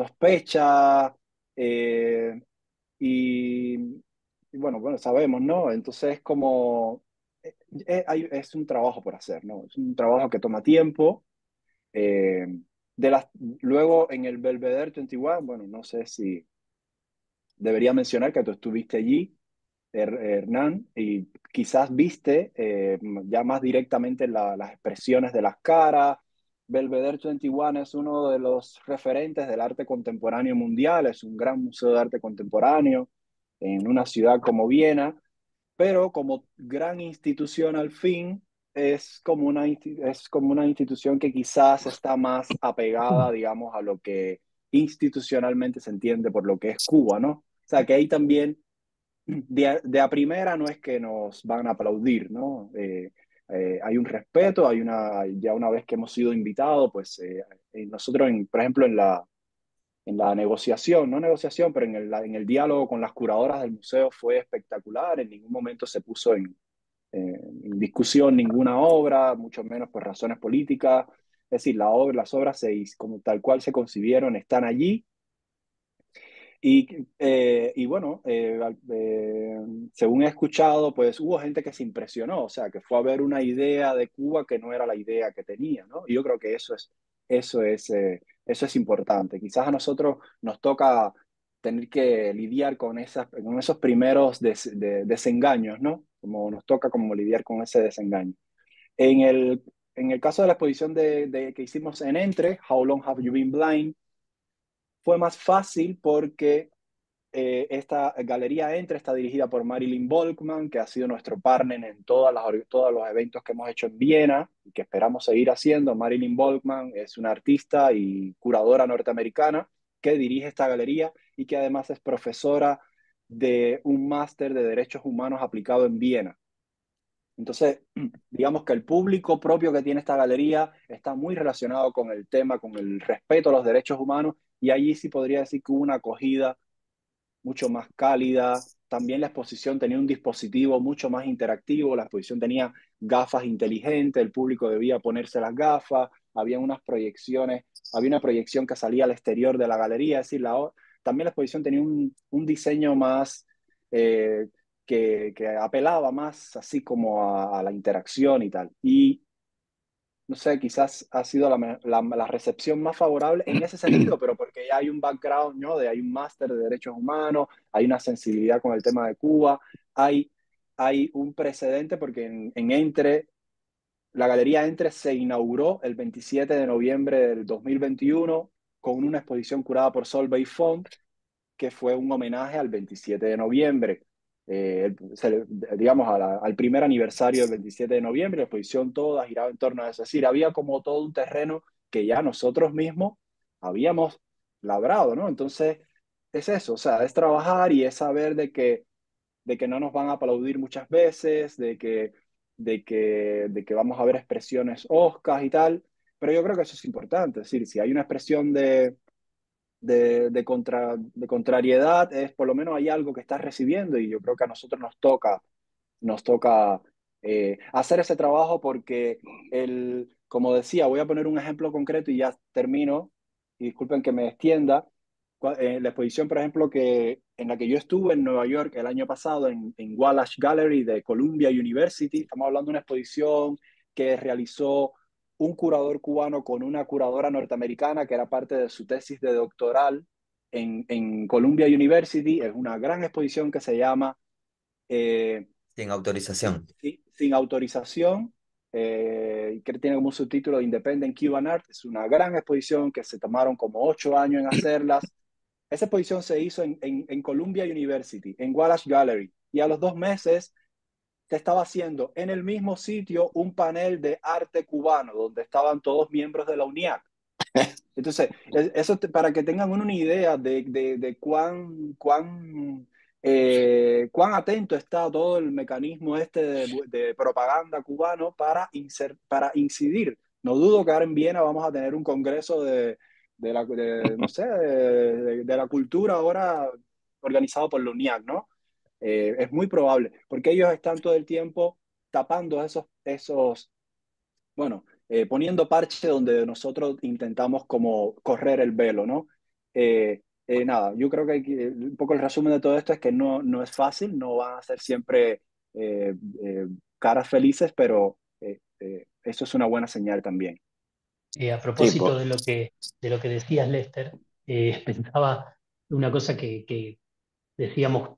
sospecha, eh, y, bueno, bueno, sabemos, ¿no? Entonces como, es como, eh, eh, es, un trabajo por hacer, ¿no? Es un trabajo que toma tiempo. de las, luego en el Belvedere 21, bueno, no sé si debería mencionar que tú estuviste allí, Hernán, y quizás viste ya más directamente las expresiones de las caras, Belvedere 21 es uno de los referentes del arte contemporáneo mundial, es un gran museo de arte contemporáneo en una ciudad como Viena, pero como gran institución al fin, es como una, institución que quizás está más apegada, digamos, a lo que institucionalmente se entiende por lo que es Cuba, ¿no? O sea, que ahí también, de a, primera no es que nos van a aplaudir, ¿no? Eh, eh, hay un respeto, hay una, ya una vez que hemos sido invitados, pues eh, eh, nosotros, por ejemplo, en la, en la negociación, no negociación, pero en el, en el diálogo con las curadoras del museo fue espectacular, en ningún momento se puso en, discusión ninguna obra, mucho menos por pues, razones políticas, es decir, la obra, las obras seis como tal cual se concibieron están allí eh, y, bueno, eh, eh, según he escuchado, pues hubo gente que se impresionó, o sea, que fue a ver una idea de Cuba que no era la idea que tenía, ¿no? Y yo creo que eso es, eso es, eso es importante. Quizás a nosotros nos toca tener que lidiar con, esas, con esos primeros desengaños, ¿no? Como nos toca como lidiar con ese desengaño. En el, en el caso de la exposición de, que hicimos en Entre, How Long Have You Been Blind?, fue más fácil porque eh, esta galería Entre está dirigida por Marilyn Volkman, que ha sido nuestro partner en todas las, todos los eventos que hemos hecho en Viena y que esperamos seguir haciendo. Marilyn Volkman es una artista y curadora norteamericana que dirige esta galería y que además es profesora de un máster de derechos humanos aplicado en Viena. Entonces, digamos que el público propio que tiene esta galería está muy relacionado con el tema, con el respeto a los derechos humanos y allí sí podría decir que hubo una acogida mucho más cálida. También la exposición tenía un dispositivo mucho más interactivo, la exposición tenía gafas inteligentes, el público debía ponerse las gafas, había unas proyecciones, había una proyección que salía al exterior de la galería, la, también la exposición tenía un, un diseño más eh, que, apelaba más así como a, a la interacción y tal. Y no sé, quizás ha sido la, recepción más favorable en ese sentido, pero porque ya hay un background, ¿no? De, hay un máster de derechos humanos, hay una sensibilidad con el tema de Cuba, hay, hay un precedente porque en, Entre, la Galería Entre se inauguró el 27 de noviembre del 2021 con una exposición curada por Sol Font, que fue un homenaje al 27 de noviembre. Eh, digamos, al primer aniversario del 27 de noviembre, la exposición toda giraba en torno a eso. Es decir, había como todo un terreno que ya nosotros mismos habíamos labrado, ¿no? Entonces, es eso, o sea, es trabajar y es saber de que, de que no nos van a aplaudir muchas veces, de que, de que, de que vamos a ver expresiones oscas y tal, pero yo creo que eso es importante, es decir, si hay una expresión de, de, contra, de contrariedad es por lo menos hay algo que estás recibiendo y yo creo que a nosotros nos toca, nos toca eh, hacer ese trabajo porque el, como decía, voy a poner un ejemplo concreto y ya termino, y disculpen que me extienda, eh, la exposición, por ejemplo, que, en la que yo estuve en Nueva York el año pasado, en, en Wallace Gallery de Columbia University, estamos hablando de una exposición que realizó un curador cubano con una curadora norteamericana que era parte de su tesis de doctoral en, en Columbia University. Es una gran exposición que se llama... Eh, sin autorización. Sin, sin autorización, eh, que tiene como subtítulo Independent Cuban Art. Es una gran exposición que se tomaron como ocho años en hacerlas. Esa exposición se hizo en, en Columbia University, en Wallace Gallery, y a los dos meses te estaba haciendo en el mismo sitio un panel de arte cubano donde estaban todos miembros de la UNIAC. Entonces, eso para que tengan una idea de, de, cuán, cuán, eh, cuán atento está todo el mecanismo este de, propaganda cubano para, para incidir. No dudo que ahora en Viena vamos a tener un congreso de, la, no sé, de, la cultura ahora organizado por la UNIAC, ¿no? Eh, es muy probable, porque ellos están todo el tiempo tapando esos, esos bueno, eh, poniendo parche donde nosotros intentamos como correr el velo, ¿no? Eh, nada, yo creo que un poco el resumen de todo esto es que no, no es fácil, no van a ser siempre caras felices, pero eso es una buena señal también. a propósito de, lo que, de lo que decías, Lester, pensaba una cosa que, que decíamos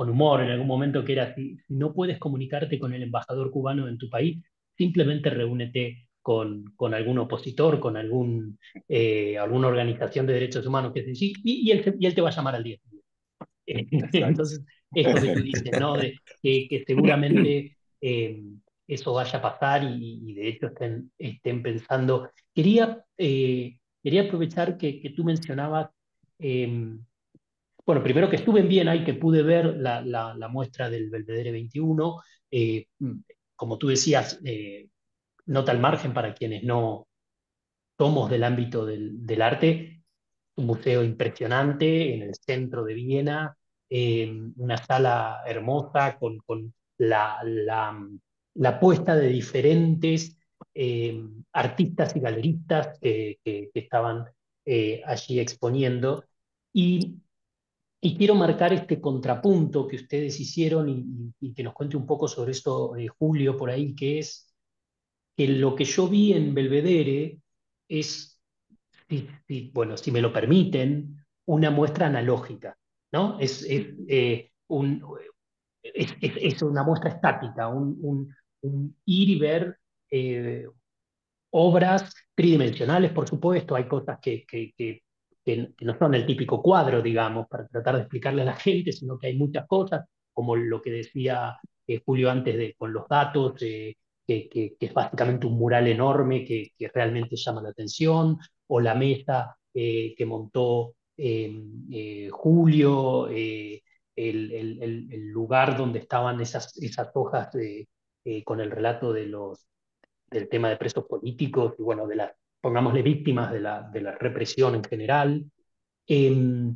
con humor en algún momento que era, así, no puedes comunicarte con el embajador cubano en tu país, simplemente reúnete con, algún opositor, con algún, eh, alguna organización de derechos humanos que y, y, él, te va a llamar al día eh, Entonces, esto que tú dices, ¿no? que, seguramente eh, eso vaya a pasar y, de hecho estén, estén pensando. Quería, quería aprovechar que, que tú mencionabas em, bueno, primero que estuve en Viena y que pude ver la, muestra del Belvedere 21, eh, mm, como tú decías, eh, no tal al margen para quienes no somos del ámbito del, arte, un museo impresionante en el centro de Viena, eh, una sala hermosa con, la, la, puesta de diferentes artistas y galeristas que, que estaban allí exponiendo. Y y quiero marcar este contrapunto que ustedes hicieron y, que nos cuente un poco sobre esto eh, Julio por ahí, que es que lo que yo vi en Belvedere es, bueno, si me lo permiten, una muestra analógica, ¿no? Es, eh, un, una muestra estática, un, ir y ver eh, obras tridimensionales, por supuesto, hay cosas que que, no son el típico cuadro, digamos, para tratar de explicarle a la gente, sino que hay muchas cosas, como lo que decía eh, Julio antes de, con los datos, eh, que, que, es básicamente un mural enorme que, realmente llama la atención, o la mesa eh, que montó em, Julio, el, el, lugar donde estaban esas, esas hojas con el relato de los, del tema de presos políticos y bueno, de las pongámosle, víctimas de la, represión en general. Em,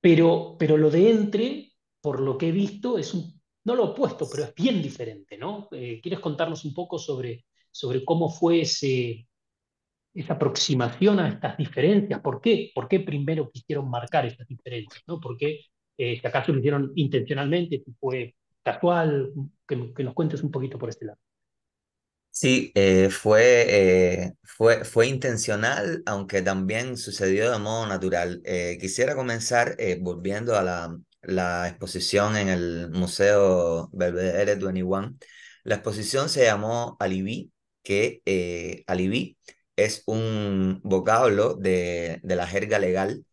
pero, pero lo de entre, por lo que he visto, es un, no lo opuesto, pero es bien diferente, ¿no? Eh, ¿Quieres contarnos un poco sobre, sobre cómo fue esa aproximación a estas diferencias? ¿Por qué? ¿Por qué primero quisieron marcar estas diferencias? ¿no? ¿Por qué, eh, si acaso lo hicieron intencionalmente, si fue casual? Que, que nos cuentes un poquito por este lado. Sí, eh, eh, fue, intencional, aunque también sucedió de modo natural. Eh, quisiera comenzar volviendo a la, exposición en el Museo Belvedere 21. La exposición se llamó Alibi, que Alibi es un vocablo de la jerga legal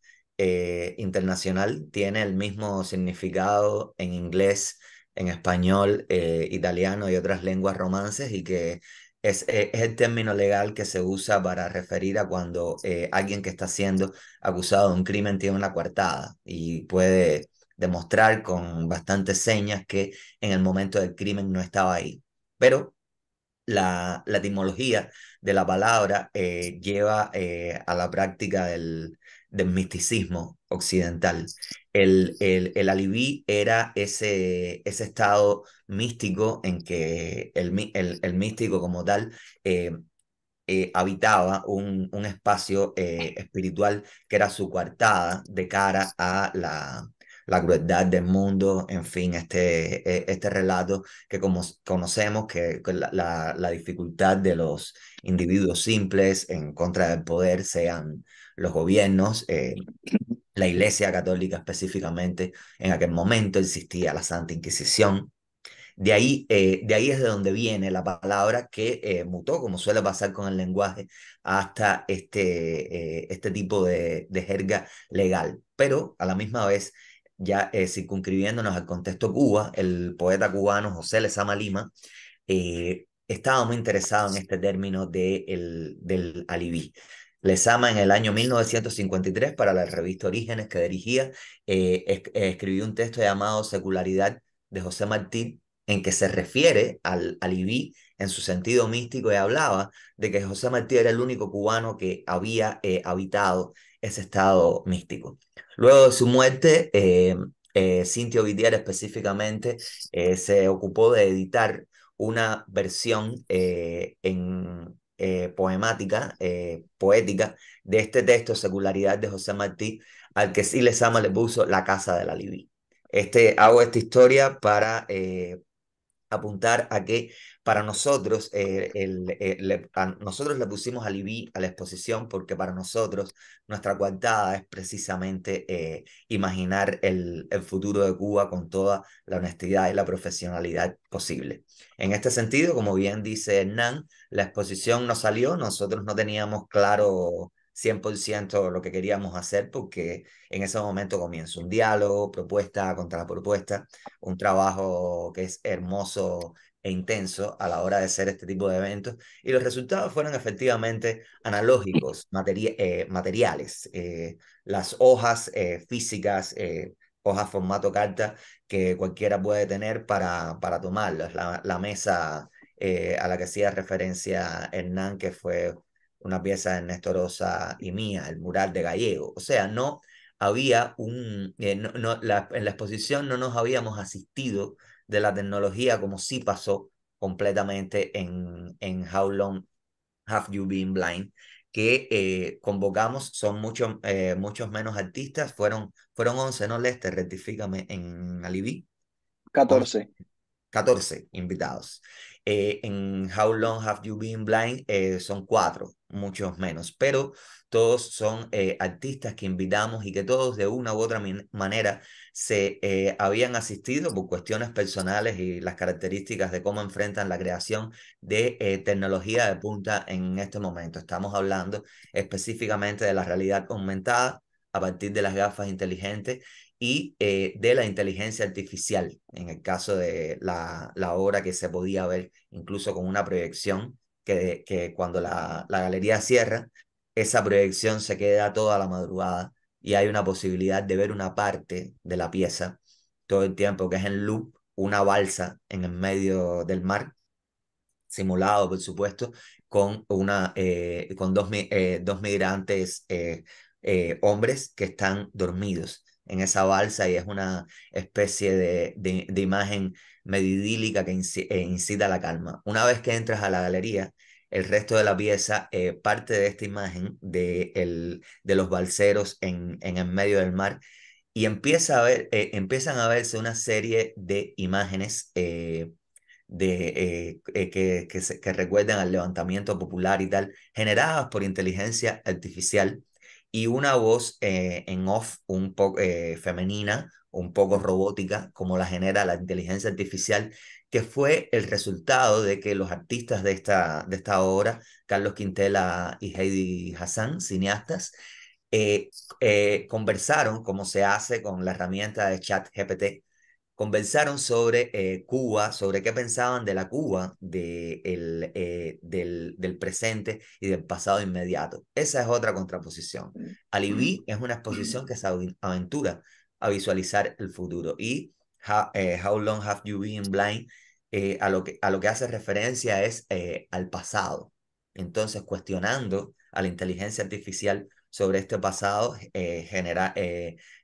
internacional, tiene el mismo significado en inglés en español, eh, italiano y otras lenguas romances y que eh, es, el término legal que se usa para referir a cuando eh, alguien que está siendo acusado de un crimen tiene una coartada y puede demostrar con bastantes señas que en el momento del crimen no estaba ahí. Pero la, etimología de la palabra lleva a la práctica del misticismo occidental. El, el, el alibí era ese, ese estado místico en que el, místico como tal eh, eh, habitaba un, un espacio eh, espiritual que era su coartada de cara a la, la crueldad del mundo, en fin, este, e, este relato que como conocemos, que la, dificultad de los individuos simples en contra del poder, sean los gobiernos, la Iglesia Católica específicamente, en aquel momento existía la Santa Inquisición. De ahí, eh, de ahí es de donde viene la palabra que eh, mutó, como suele pasar con el lenguaje, hasta este, eh, este tipo de, jerga legal. Pero a la misma vez, ya circunscribiéndonos al contexto Cuba, el poeta cubano José Lezama Lima estaba muy interesado en este término de el, del alibí, Lezama en el año 1953 para la revista Orígenes que dirigía, eh, eh, escribió un texto llamado Secularidad de José Martí, en que se refiere al, al IBI en su sentido místico y hablaba de que José Martí era el único cubano que había eh, habitado ese estado místico. Luego de su muerte, Cintio vidal específicamente se ocupó de editar una versión en eh, poemática, eh, poética, de este texto Secularidad de José Martí, al que sí les ama le puso La Casa de la Libi Este, hago esta historia para eh, apuntar a que para nosotros, eh, eh, nosotros le pusimos al a la exposición porque para nosotros nuestra cuantada es precisamente eh, imaginar el, futuro de Cuba con toda la honestidad y la profesionalidad posible. En este sentido, como bien dice Hernán, la exposición no salió, nosotros no teníamos claro 100% lo que queríamos hacer porque en ese momento comienza un diálogo, propuesta contra la propuesta, un trabajo que es hermoso e intenso a la hora de hacer este tipo de eventos y los resultados fueron efectivamente analógicos, eh, materiales, eh, las hojas eh, físicas, hojas formato carta que cualquiera puede tener para, para tomarlas, la, la mesa a la que hacía referencia Hernán, que fue una pieza de Néstor Rosa y mía, el mural de Gallego. O sea, no había un, eh, en la exposición no nos habíamos asistido de la tecnología como sí pasó completamente en, en How Long Have You Been Blind, que eh, convocamos, son muchos eh, muchos menos artistas, fueron, fueron 11, ¿no, Lester? Rectifícame, en Alibi. 14. 14 invitados. Eh, en How Long Have You Been Blind eh, son cuatro, muchos menos, pero todos son eh, artistas que invitamos y que todos de una u otra manera se habían asistido por cuestiones personales y las características de cómo enfrentan la creación de tecnología de punta en este momento. Estamos hablando específicamente de la realidad aumentada a partir de las gafas inteligentes y eh, de la inteligencia artificial, en el caso de la, obra que se podía ver incluso con una proyección, que, que cuando la, galería cierra, esa proyección se queda toda la madrugada y hay una posibilidad de ver una parte de la pieza todo el tiempo, que es en loop, una balsa en el medio del mar, simulado, por supuesto, con, una, eh, con dos, eh, migrantes hombres que están dormidos en esa balsa y es una especie de, de, imagen medidílica que eh, incita a la calma. Una vez que entras a la galería, el resto de la pieza eh, parte de esta imagen de, el, de los balseros en, en, el medio del mar y empieza a ver, eh, empiezan a verse una serie de imágenes de, que, que, que recuerdan al levantamiento popular y tal, generadas por inteligencia artificial y una voz eh, en off un poco eh, femenina, un poco robótica, como la genera la inteligencia artificial, que fue el resultado de que los artistas de esta, de esta obra, Carlos Quintela y Heidi Hassan, cineastas, eh, conversaron como se hace con la herramienta de chat ChatGPT conversaron sobre eh, Cuba, sobre qué pensaban de la Cuba de el, eh, del, del, presente y del pasado inmediato. Esa es otra contraposición. Mm, mm. Alibi es una exposición que se aventura a visualizar el futuro. Y eh, How, Long Have You Been Blind a, lo que, a lo que hace referencia es al pasado. Entonces, cuestionando a la inteligencia artificial sobre este pasado, genera,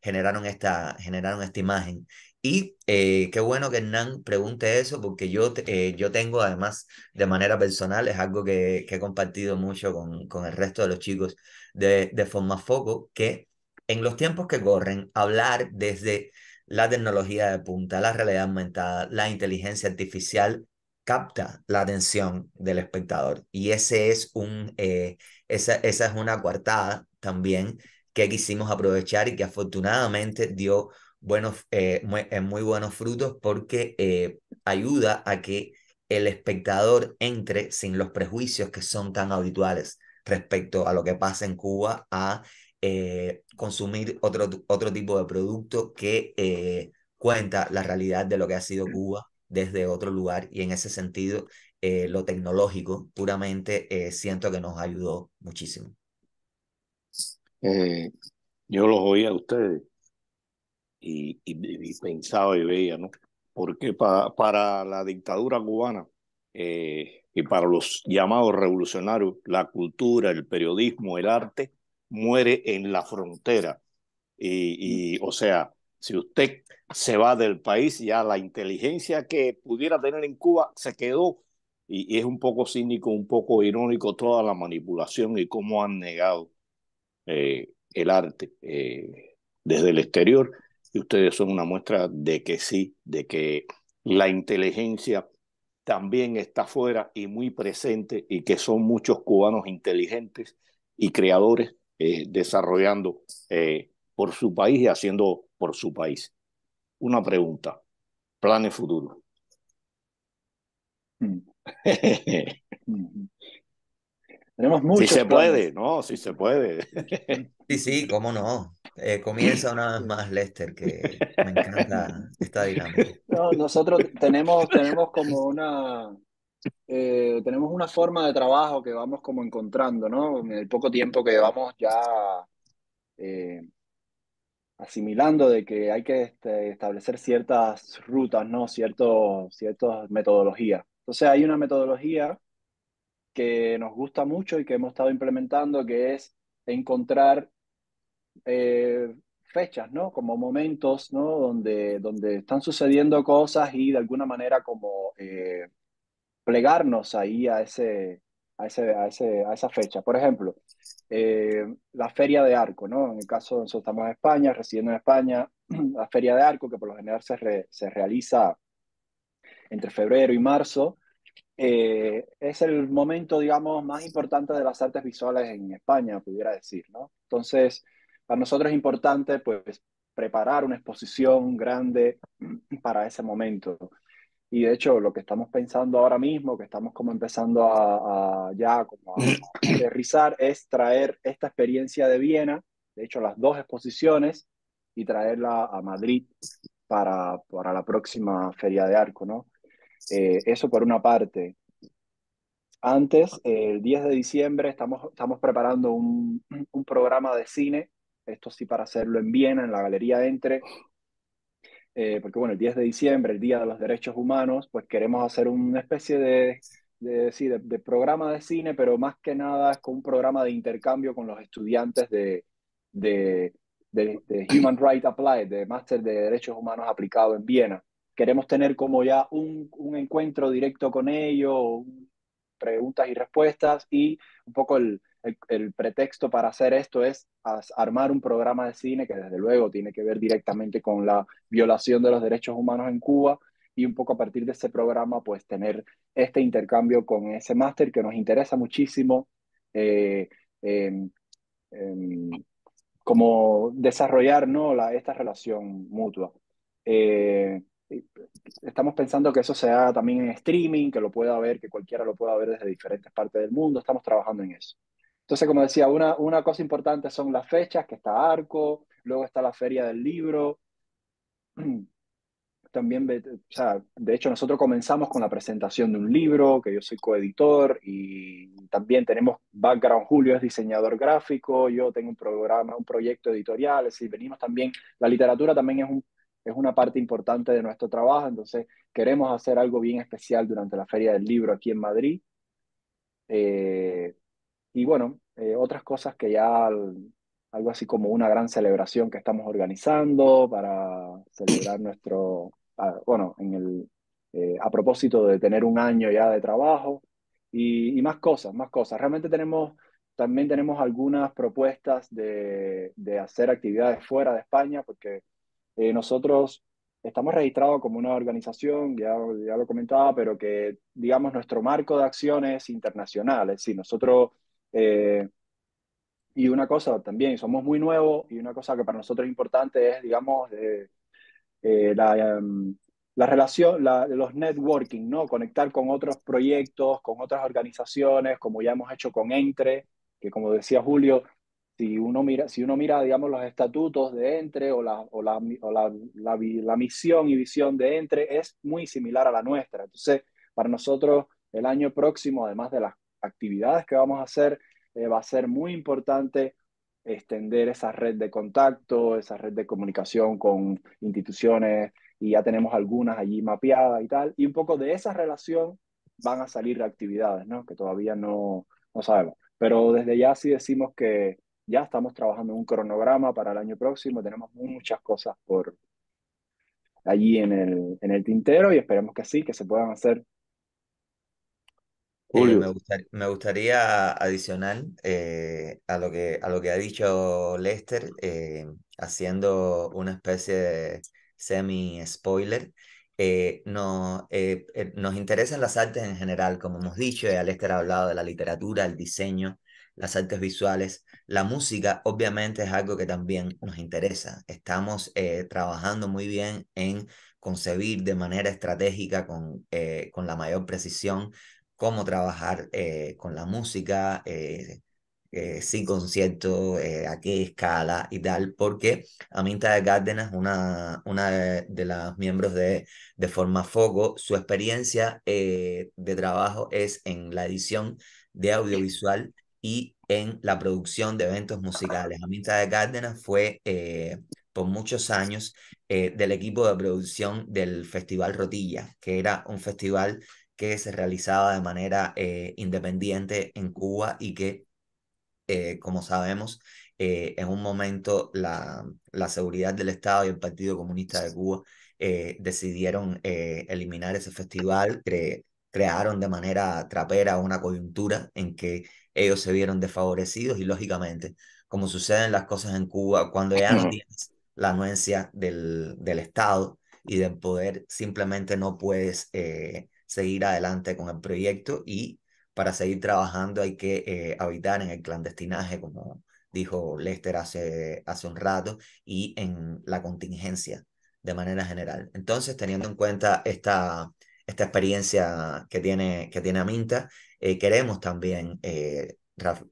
generaron, esta, generaron esta imagen y eh, qué bueno que Hernán pregunte eso, porque yo, eh, yo tengo además de manera personal, es algo que, he compartido mucho con, con, el resto de los chicos de, de Forma Foco, que en los tiempos que corren, hablar desde la tecnología de punta, la realidad aumentada, la inteligencia artificial, capta la atención del espectador. Y ese es un, eh, esa, esa es una coartada también que quisimos aprovechar y que afortunadamente dio buenos, eh, eh, muy, buenos frutos porque eh, ayuda a que el espectador entre sin los prejuicios que son tan habituales respecto a lo que pasa en Cuba a eh, consumir otro, otro tipo de producto que cuenta la realidad de lo que ha sido Cuba desde otro lugar y en ese sentido lo tecnológico puramente siento que nos ayudó muchísimo. yo los oía a ustedes y, pensaba y veía, ¿no? Porque para la dictadura cubana eh, y para los llamados revolucionarios, la cultura, el periodismo, el arte, muere en la frontera. Y, mm. o sea, si usted se va del país, ya la inteligencia que pudiera tener en Cuba se quedó. Y, es un poco cínico, un poco irónico toda la manipulación y cómo han negado eh, el arte eh, desde el exterior. Y ustedes son una muestra de que sí, de que la inteligencia también está fuera y muy presente y que son muchos cubanos inteligentes y creadores eh, desarrollando eh, por su país y haciendo por su país. Una pregunta, planes futuros. Mm. Mm-hmm. Tenemos muchos. Si se puede, no, si se puede. sí, sí, cómo no. Eh, comienza una vez más, Lester, que me encanta esta dinámica. nosotros tenemos, tenemos como una. Eh, tenemos una forma de trabajo que vamos como encontrando, ¿no? En el poco tiempo que vamos ya eh, asimilando de que hay que este, establecer ciertas rutas, ¿no? Ciertos, ciertas metodologías. Entonces hay una metodología que nos gusta mucho y que hemos estado implementando, que es encontrar eh, fechas, ¿no? Como momentos, ¿no? Donde, donde están sucediendo cosas y de alguna manera como eh, plegarnos ahí a ese, a, ese, a, esa fecha. Por ejemplo, eh, la Feria de Arco, ¿no? En el caso, nosotros estamos en España, residiendo en España, la Feria de Arco, que por lo general se, se realiza entre febrero y marzo, es el momento, digamos, más importante de las artes visuales en España, pudiera decir, ¿no? Entonces, para nosotros es importante, pues, preparar una exposición grande para ese momento. Y de hecho, lo que estamos pensando ahora mismo, que estamos como empezando a, ya como a, aterrizar, es traer esta experiencia de Viena, de hecho las dos exposiciones, y traerla a Madrid para, para la próxima Feria de Arco, ¿no? Eh, eso por una parte. Antes, el 10 de diciembre, estamos, estamos preparando un, un programa de cine esto sí para hacerlo en Viena, en la Galería Entre, eh, porque bueno, el 10 de diciembre, el Día de los Derechos Humanos, pues queremos hacer una especie de, de, programa de cine, pero más que nada es con un programa de intercambio con los estudiantes de, de, Human Rights Applied, de Máster de Derechos Humanos aplicado en Viena. Queremos tener como ya un encuentro directo con ellos, preguntas y respuestas y un poco el, el, pretexto para hacer esto es armar un programa de cine que desde luego tiene que ver directamente con la violación de los derechos humanos en Cuba y un poco a partir de ese programa pues tener este intercambio con ese máster que nos interesa muchísimo eh, em, em, como desarrollar ¿no? la, esta relación mutua eh, estamos pensando que eso sea también en streaming, que lo pueda ver, que cualquiera lo pueda ver desde diferentes partes del mundo. Estamos trabajando en eso. Entonces, como decía, una, una cosa importante son las fechas, que está Arco, luego está la feria del libro. También, o sea, de hecho, nosotros comenzamos con la presentación de un libro, que yo soy coeditor, y también tenemos background, Julio es diseñador gráfico, yo tengo un programa, un proyecto editorial, es decir, venimos también, la literatura también es, un, es una parte importante de nuestro trabajo, entonces queremos hacer algo bien especial durante la feria del libro aquí en Madrid. Eh, y bueno, eh, otras cosas que ya algo así como una gran celebración que estamos organizando para celebrar nuestro, ah, bueno, en el, eh, a propósito de tener un año ya de trabajo y, más cosas, más cosas. Realmente tenemos, también tenemos algunas propuestas de, de hacer actividades fuera de España porque eh, nosotros estamos registrados como una organización, ya, ya lo comentaba, pero que digamos nuestro marco de acciones internacionales, si nosotros eh, y una cosa también, somos muy nuevos y una cosa que para nosotros es importante es, digamos, eh, la, em, la, relación, la, los networking, ¿no? Conectar con otros proyectos, con otras organizaciones, como ya hemos hecho con Entre, que como decía Julio, si uno mira, si uno mira digamos, los estatutos de Entre o, la, o, la, o la, la, misión y visión de Entre, es muy similar a la nuestra. Entonces, para nosotros, el año próximo, además de las actividades que vamos a hacer, eh, va a ser muy importante extender esa red de contacto, esa red de comunicación con instituciones y ya tenemos algunas allí mapeadas y tal. Y un poco de esa relación van a salir actividades, ¿no? Que todavía no, no sabemos. Pero desde ya sí decimos que ya estamos trabajando en un cronograma para el año próximo, tenemos muchas cosas por allí en el, en el tintero y esperemos que sí, que se puedan hacer eh, me, gustaría adicionar eh, a, lo que, a lo que ha dicho Lester, eh, haciendo una especie de semi-spoiler. No, nos interesan las artes en general, como hemos dicho, y Lester ha hablado de la literatura, el diseño, las artes visuales. La música, obviamente, es algo que también nos interesa. Estamos trabajando muy bien en concebir de manera estratégica con, con la mayor precisión cómo trabajar eh, con la música, eh, eh sin concierto, eh, a qué escala y tal, porque Aminta de Cárdenas, una, una de, las miembros de, de Forma Foco, su experiencia de trabajo es en la edición de audiovisual y en la producción de eventos musicales. Aminta de Cárdenas fue por muchos años del equipo de producción del Festival Rotilla, que era un festival que se realizaba de manera eh, independiente en Cuba y que, eh, como sabemos, eh, en un momento la, la, seguridad del Estado y el Partido Comunista de Cuba decidieron eliminar ese festival, crearon de manera trapera una coyuntura en que ellos se vieron desfavorecidos y lógicamente, como suceden las cosas en Cuba, cuando ya no tienes la anuencia del, del Estado, y del poder simplemente no puedes eh, seguir adelante con el proyecto y para seguir trabajando hay que eh, habitar en el clandestinaje, como dijo Lester hace, hace un rato, y en la contingencia de manera general. Entonces, teniendo en cuenta esta, esta experiencia que tiene, que tiene Aminta, eh, queremos también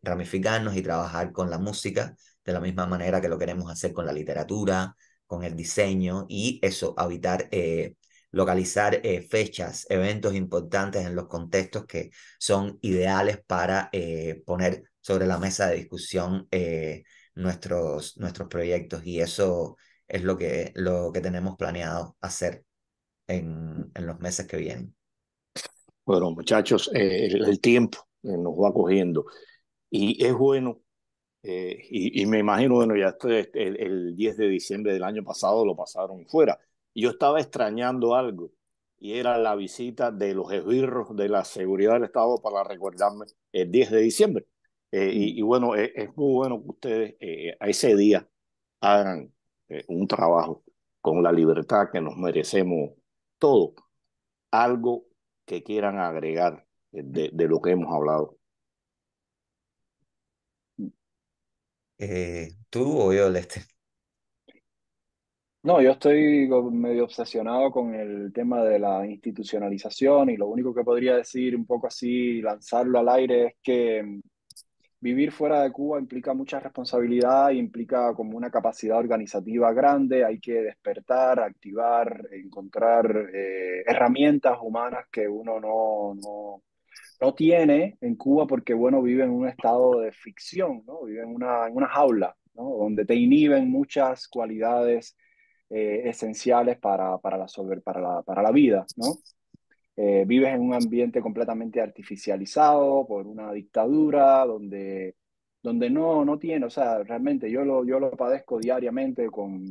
ramificarnos y trabajar con la música de la misma manera que lo queremos hacer con la literatura, con el diseño y eso, habitar, eh, localizar eh, fechas, eventos importantes en los contextos que son ideales para eh, poner sobre la mesa de discusión nuestros, nuestros proyectos y eso es lo que, lo que tenemos planeado hacer en, los meses que vienen. Bueno, muchachos, el, el tiempo nos va cogiendo y es bueno eh, y, me imagino, bueno, ya el, 10 de diciembre del año pasado lo pasaron fuera. Yo estaba extrañando algo y era la visita de los esbirros de la seguridad del Estado para recordarme el 10 de diciembre. Eh, y, bueno, e, es, muy bueno que ustedes eh, a ese día hagan un trabajo con la libertad que nos merecemos todos. Algo que quieran agregar de lo que hemos hablado. Eh, ¿tú o yo, ¿leste? No, yo estoy medio obsesionado con el tema de la institucionalización y lo único que podría decir un poco así, lanzarlo al aire, es que mm, vivir fuera de Cuba implica mucha responsabilidad, implica como una capacidad organizativa grande, hay que despertar, activar, encontrar eh, herramientas humanas que uno no, no no tiene en Cuba porque, bueno, vive en un estado de ficción, ¿no? Vive en una, en una jaula, ¿no? Donde te inhiben muchas cualidades eh, esenciales para, para, la para, para la vida, ¿no? Eh, vives en un ambiente completamente artificializado por una dictadura donde, donde no, no tiene, o sea, realmente yo lo, yo lo padezco diariamente con,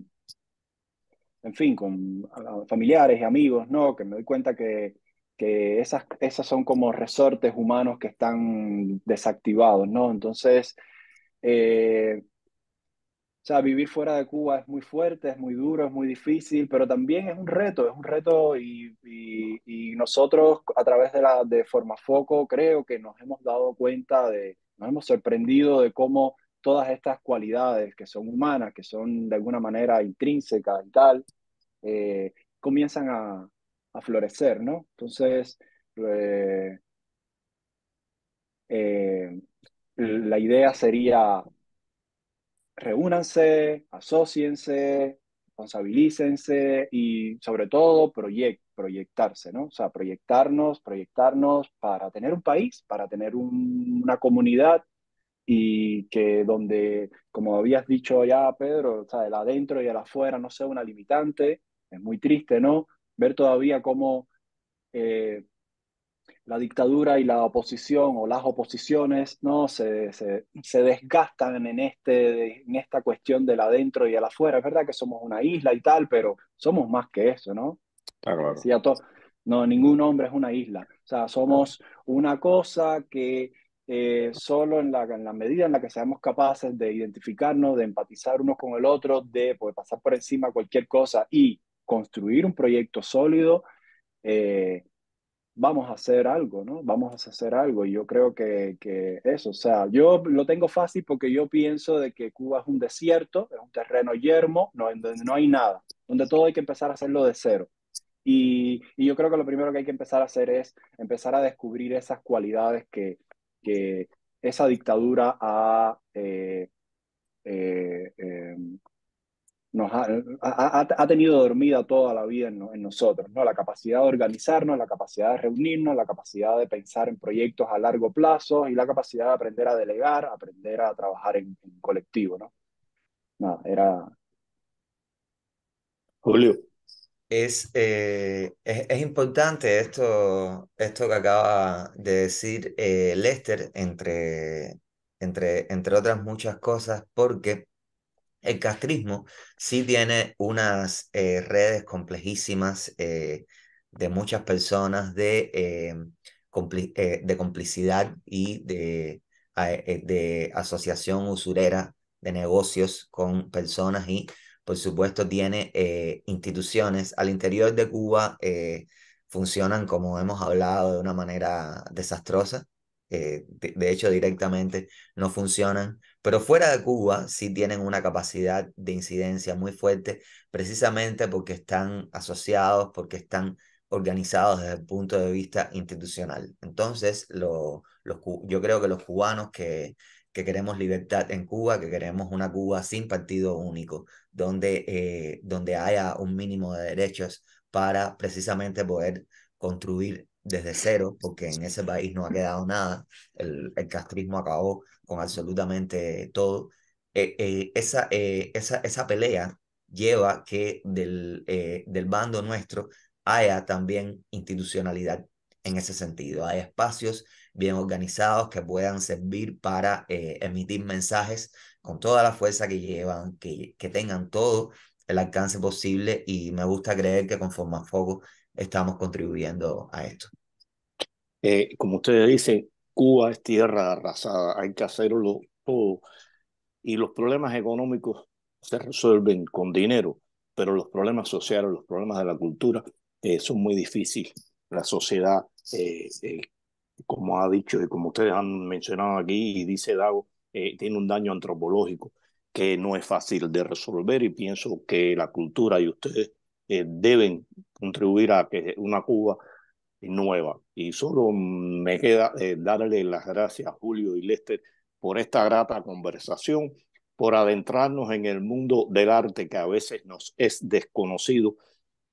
en fin, con familiares y amigos, ¿no? Que me doy cuenta que que esas, esas son como resortes humanos que están desactivados, ¿no? Entonces, eh, o sea, vivir fuera de Cuba es muy fuerte, es muy duro, es muy difícil, pero también es un reto, es un reto y, nosotros a través de, la, de Formafoco creo que nos hemos dado cuenta de, nos hemos sorprendido de cómo todas estas cualidades que son humanas, que son de alguna manera intrínsecas y tal, eh, comienzan a, a florecer, ¿no? Entonces, eh, eh, la idea sería reúnanse, asóciense, responsabilícense y sobre todo proyectarse, ¿no? O sea, proyectarnos, proyectarnos para tener un país, para tener una comunidad y que donde, como habías dicho ya, Pedro, o sea, el adentro y la afuera no sea una limitante, es muy triste, ¿no? ver todavía cómo eh, la dictadura y la oposición o las oposiciones ¿no? se, se, se desgastan en, este, en esta cuestión del adentro y al afuera. Es verdad que somos una isla y tal, pero somos más que eso, ¿no? Ah, claro. no, ningún hombre es una isla. O sea, somos una cosa que eh, solo en la, en la, medida en la que seamos capaces de identificarnos, de empatizar unos con el otro, de poder pasar por encima cualquier cosa y construir un proyecto sólido, eh, vamos a hacer algo, ¿no? Vamos a hacer algo. Y yo creo que, que, eso, o sea, yo lo tengo fácil porque yo pienso de que Cuba es un desierto, es un terreno yermo, no, donde no hay nada, donde todo hay que empezar a hacerlo de cero. Y, yo creo que lo primero que hay que empezar a hacer es empezar a descubrir esas cualidades que, que esa dictadura ha eh, eh, em, nos ha, ha, tenido dormida toda la vida en, nosotros, ¿no? La capacidad de organizarnos, la capacidad de reunirnos, la capacidad de pensar en proyectos a largo plazo y la capacidad de aprender a delegar, aprender a trabajar en, colectivo, ¿no? Nada, era... Julio. Eh, es, es, importante esto, esto que acaba de decir eh, Lester, entre, entre, entre otras muchas cosas, porque el castrismo sí tiene unas eh, redes complejísimas eh, de muchas personas de, eh, de complicidad y de, de asociación usurera de negocios con personas y, por supuesto, tiene instituciones al interior de Cuba funcionan, como hemos hablado, de una manera desastrosa eh, de, hecho directamente no funcionan, pero fuera de Cuba sí tienen una capacidad de incidencia muy fuerte, precisamente porque están asociados, porque están organizados desde el punto de vista institucional. Entonces, lo, los, yo creo que los cubanos que, que queremos libertad en Cuba, que queremos una Cuba sin partido único, donde, eh, donde haya un mínimo de derechos para precisamente poder construir desde cero, porque en ese país no ha quedado nada, el, el castrismo acabó con absolutamente todo. Eh, eh, esa, eh, esa, esa pelea lleva que del, del bando nuestro haya también institucionalidad en ese sentido, hay espacios bien organizados que puedan servir para emitir mensajes con toda la fuerza que llevan, que, que tengan todo el alcance posible y me gusta creer que con Formafoco estamos contribuyendo a esto. Eh, como ustedes dicen, Cuba es tierra arrasada, hay que hacerlo todo. Y los problemas económicos se resuelven con dinero, pero los problemas sociales, los problemas de la cultura eh, son muy difíciles. La sociedad, eh, como ha dicho y como ustedes han mencionado aquí y dice Dago, tiene un daño antropológico que no es fácil de resolver y pienso que la cultura y ustedes deben contribuir a que una Cuba nueva. Y solo me queda eh, darle las gracias a Julio y Lester por esta grata conversación, por adentrarnos en el mundo del arte que a veces nos es desconocido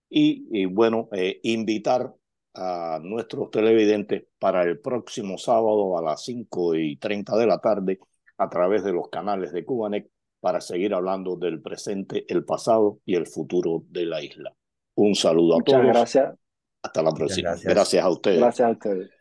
y, bueno, eh, invitar a nuestros televidentes para el próximo sábado a las 5 y 30 de la tarde a través de los canales de Cubanet para seguir hablando del presente, el pasado y el futuro de la isla. Un saludo a todos. Muchas gracias. Hasta la próxima. Gracias. gracias a ustedes. Gracias a ustedes.